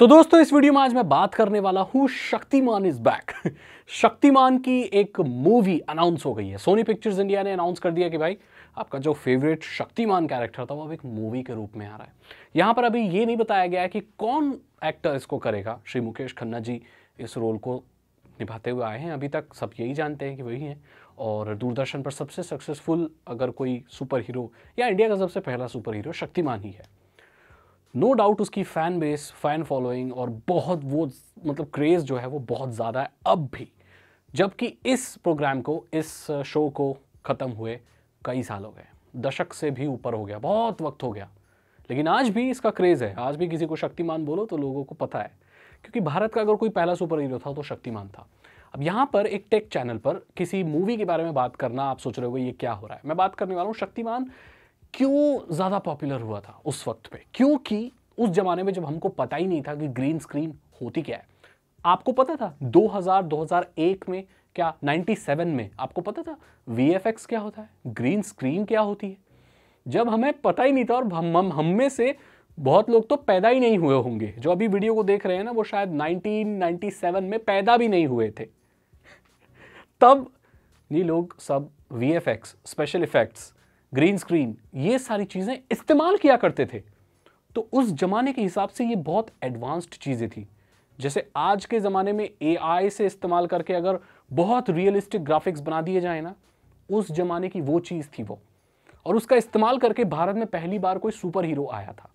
तो दोस्तों इस वीडियो में आज मैं बात करने वाला हूं शक्तिमान इज बैक शक्तिमान की एक मूवी अनाउंस हो गई है सोनी पिक्चर्स इंडिया ने अनाउंस कर दिया कि भाई आपका जो फेवरेट शक्तिमान कैरेक्टर था वो अब एक मूवी के रूप में आ रहा है यहाँ पर अभी ये नहीं बताया गया है कि कौन एक्टर इसको करेगा श्री मुकेश खन्ना जी इस रोल को निभाते हुए आए हैं अभी तक सब यही जानते हैं कि वही हैं और दूरदर्शन पर सबसे सक्सेसफुल अगर कोई सुपर हीरो या इंडिया का सबसे पहला सुपर हीरो शक्तिमान ही है नो डाउट उसकी फ़ैन बेस फ़ैन फॉलोइंग और बहुत वो मतलब क्रेज़ जो है वो बहुत ज़्यादा है अब भी जबकि इस प्रोग्राम को इस शो को ख़त्म हुए कई साल हो गए दशक से भी ऊपर हो गया बहुत वक्त हो गया लेकिन आज भी इसका क्रेज़ है आज भी किसी को शक्तिमान बोलो तो लोगों को पता है क्योंकि भारत का अगर कोई पहला सुपर हीरो था तो शक्तिमान था अब यहाँ पर एक टेक चैनल पर किसी मूवी के बारे में बात करना आप सोच रहे हो ये क्या हो रहा है मैं बात करने वाला हूँ शक्तिमान क्यों ज़्यादा पॉपुलर हुआ था उस वक्त पे क्योंकि उस जमाने में जब हमको पता ही नहीं था कि ग्रीन स्क्रीन होती क्या है आपको पता था 2000 2001 में क्या 97 में आपको पता था वी क्या होता है ग्रीन स्क्रीन क्या होती है जब हमें पता ही नहीं था और हम हम, हम में से बहुत लोग तो पैदा ही नहीं हुए होंगे जो अभी वीडियो को देख रहे हैं ना वो शायद 1997 में पैदा भी नहीं हुए थे तब ये लोग सब V special effects green screen ये सारी चीज़ें इस्तेमाल किया करते थे तो उस ज़माने के हिसाब से ये बहुत एडवांस्ड चीज़ें थी जैसे आज के ज़माने में ए से इस्तेमाल करके अगर बहुत रियलिस्टिक ग्राफिक्स बना दिए जाए ना उस ज़माने की वो चीज़ थी वो और उसका इस्तेमाल करके भारत में पहली बार कोई सुपर हीरो आया था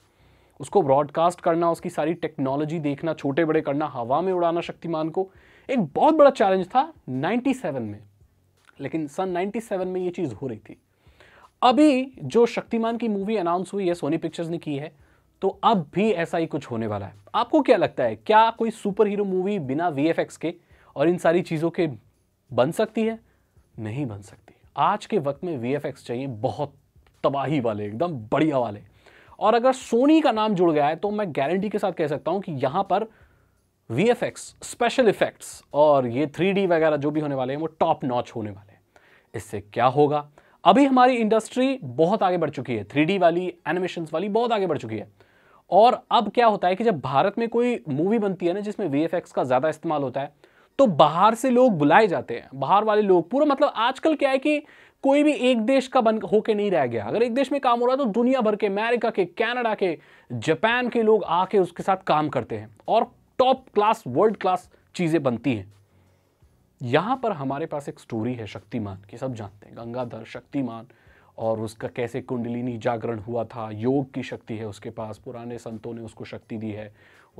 उसको ब्रॉडकास्ट करना उसकी सारी टेक्नोलॉजी देखना छोटे बड़े करना हवा में उड़ाना शक्तिमान को एक बहुत बड़ा चैलेंज था 97 में लेकिन सन 97 में ये चीज़ हो रही थी अभी जो शक्तिमान की मूवी अनाउंस हुई है सोनी पिक्चर्स ने की है तो अब भी ऐसा ही कुछ होने वाला है आपको क्या लगता है क्या कोई सुपर हीरो मूवी बिना वी के और इन सारी चीज़ों के बन सकती है नहीं बन सकती आज के वक्त में वी चाहिए बहुत तबाही वाले एकदम बढ़िया वाले और अगर सोनी का नाम जुड़ गया है तो मैं गारंटी के साथ कह सकता हूं कि यहां पर V F X special effects और ये थ्री वगैरह जो भी होने वाले हैं वो टॉप नॉच होने वाले हैं इससे क्या होगा अभी हमारी इंडस्ट्री बहुत आगे बढ़ चुकी है थ्री वाली एनिमेशन वाली बहुत आगे बढ़ चुकी है और अब क्या होता है कि जब भारत में कोई मूवी बनती है ना जिसमें वी का ज़्यादा इस्तेमाल होता है तो बाहर से लोग बुलाए जाते हैं बाहर वाले लोग पूरा मतलब आजकल क्या है कि कोई भी एक देश का बन होके नहीं रह गया अगर एक देश में काम हो रहा है तो दुनिया भर के अमेरिका के कनाडा के जापान के लोग आके उसके साथ काम करते हैं और टॉप क्लास वर्ल्ड क्लास चीज़ें बनती हैं यहाँ पर हमारे पास एक स्टोरी है शक्तिमान की सब जानते हैं गंगाधर शक्तिमान और उसका कैसे कुंडलिनी जागरण हुआ था योग की शक्ति है उसके पास पुराने संतों ने उसको शक्ति दी है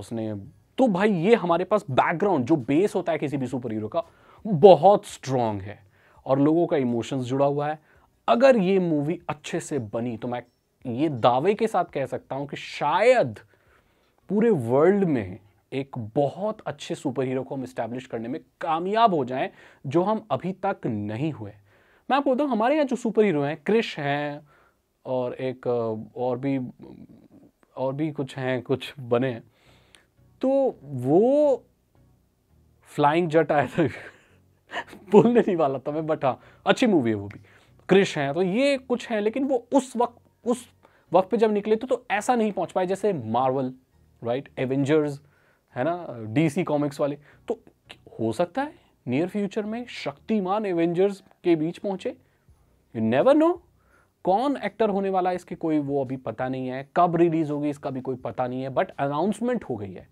उसने तो भाई ये हमारे पास बैकग्राउंड जो बेस होता है किसी भी सुपर हीरो का बहुत स्ट्रांग है और लोगों का इमोशंस जुड़ा हुआ है अगर ये मूवी अच्छे से बनी तो मैं ये दावे के साथ कह सकता हूँ कि शायद पूरे वर्ल्ड में एक बहुत अच्छे सुपर हीरो को हम इस्टेब्लिश करने में कामयाब हो जाएं जो हम अभी तक नहीं हुए मैं आपको बताऊँ हमारे यहाँ जो सुपर हीरो हैं क्रिश हैं और एक और भी और भी कुछ हैं कुछ बने हैं तो वो फ्लाइंग जट आया था बोलने नहीं वाला था मैं बट हाँ अच्छी मूवी है वो भी क्रिश हैं तो ये कुछ हैं लेकिन वो उस वक्त उस वक्त पे जब निकले तो, तो ऐसा नहीं पहुंच पाए जैसे मार्वल राइट एवेंजर्स है ना डीसी कॉमिक्स वाले तो हो सकता है नियर फ्यूचर में शक्तिमान एवेंजर्स के बीच पहुंचे यू नेवर नो कौन एक्टर होने वाला है इसके कोई वो अभी पता नहीं है कब रिलीज होगी इसका भी कोई पता नहीं है बट अनाउंसमेंट हो गई है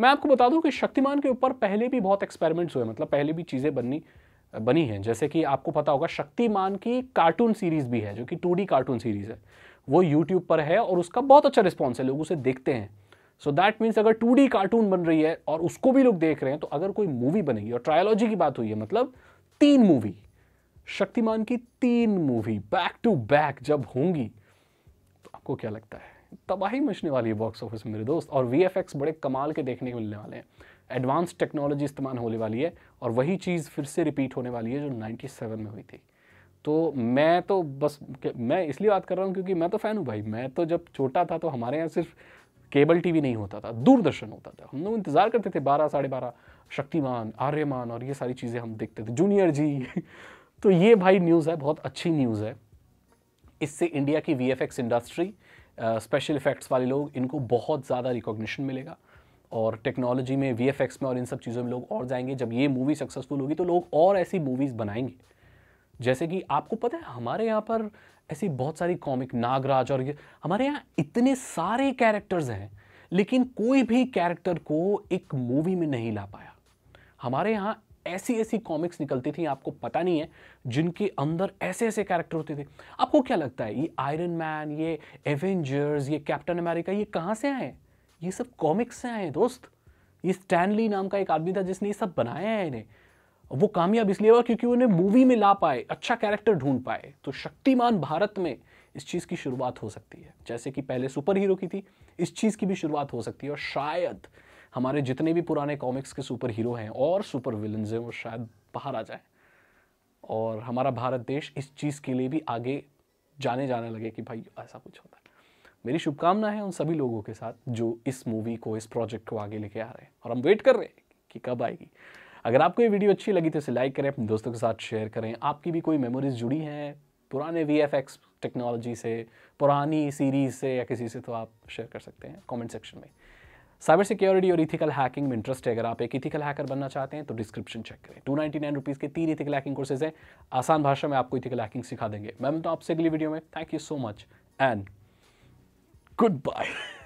मैं आपको बता दूं कि शक्तिमान के ऊपर पहले भी बहुत एक्सपेरिमेंट्स हुए मतलब पहले भी चीज़ें बननी बनी हैं जैसे कि आपको पता होगा शक्तिमान की कार्टून सीरीज़ भी है जो कि टू कार्टून सीरीज़ है वो यूट्यूब पर है और उसका बहुत अच्छा रिस्पॉन्स है लोग उसे देखते हैं सो दैट मीन्स अगर टू कार्टून बन रही है और उसको भी लोग देख रहे हैं तो अगर कोई मूवी बनेगी और ट्रायोलॉजी की बात हुई है मतलब तीन मूवी शक्तिमान की तीन मूवी बैक टू बैक जब होंगी तो आपको क्या लगता है तबाही मचने वाली है बॉक्स ऑफिस मेरे दोस्त और वी बड़े कमाल के देखने को मिलने वाले हैं एडवांस टेक्नोलॉजी इस्तेमाल होने वाली है और वही चीज़ फिर से रिपीट होने वाली है जो 97 में हुई थी तो मैं तो बस मैं इसलिए बात कर रहा हूँ क्योंकि मैं तो फ़ैन हूँ भाई मैं तो जब छोटा था तो हमारे यहाँ सिर्फ केबल टीवी नहीं होता था दूरदर्शन होता था हम लोग इंतज़ार करते थे बारह साढ़े बारह शक्तिमान आर्यमान और ये सारी चीज़ें हम देखते थे जूनियर जी तो ये भाई न्यूज़ है बहुत अच्छी न्यूज़ है इससे इंडिया की वी इंडस्ट्री स्पेशल इफ़ेक्ट्स वाले लोग इनको बहुत ज़्यादा रिकॉग्निशन मिलेगा और टेक्नोलॉजी में वी में और इन सब चीज़ों में लोग और जाएंगे जब ये मूवी सक्सेसफुल होगी तो लोग और ऐसी मूवीज़ बनाएंगे जैसे कि आपको पता है हमारे यहाँ पर ऐसी बहुत सारी कॉमिक नागराज और ये हमारे यहाँ इतने सारे कैरेक्टर्स हैं लेकिन कोई भी कैरेक्टर को एक मूवी में नहीं ला पाया हमारे यहाँ ऐसी ऐसी कॉमिक्स निकलती थी आपको पता नहीं है जिनके अंदर ऐसे ऐसे कैरेक्टर होते थे आपको क्या लगता है ये आयरन मैन ये एवेंजर्स ये कैप्टन अमेरिका ये कहाँ से आए ये सब कॉमिक्स से आए दोस्त ये स्टैनली नाम का एक आदमी था जिसने ये सब बनाया है इन्हें वो कामयाब इसलिए हुआ क्योंकि उन्हें मूवी में ला पाए अच्छा कैरेक्टर ढूंढ पाए तो शक्तिमान भारत में इस चीज़ की शुरुआत हो सकती है जैसे कि पहले सुपर हीरो की थी इस चीज़ की भी शुरुआत हो सकती है और शायद हमारे जितने भी पुराने कॉमिक्स के सुपर हीरो हैं और सुपर विलन हैं वो शायद बाहर आ जाए और हमारा भारत देश इस चीज़ के लिए भी आगे जाने जाने लगे कि भाई ऐसा कुछ होता है मेरी शुभकामना है उन सभी लोगों के साथ जो इस मूवी को इस प्रोजेक्ट को आगे लेके आ रहे हैं और हम वेट कर रहे हैं कि कब आएगी अगर आपको ये वीडियो अच्छी लगी तो इसे लाइक करें अपने दोस्तों के साथ शेयर करें आपकी भी कोई मेमोरीज जुड़ी हैं पुराने वी एफ एक्स टेक्नोलॉजी से पुरानी सीरीज़ से या किसी से तो आप शेयर कर सकते हैं कॉमेंट सेक्शन में साइबर सिक्योरिटी और इथिकल हैकिंग में इंटरेस्ट है अगर आप एक इथिकल हैकर बनना चाहते हैं तो डिस्क्रिप्शन चेक करें टू नाइन्टी नाइन रुपीज़ के तीन इथिकल हैकिंग कोर्सेज हैं आसान भाषा में आपको इथिकल हैकिंग सिखा देंगे मैं मिलता तो हूँ आपसे अगली वीडियो में thank you so much and good bye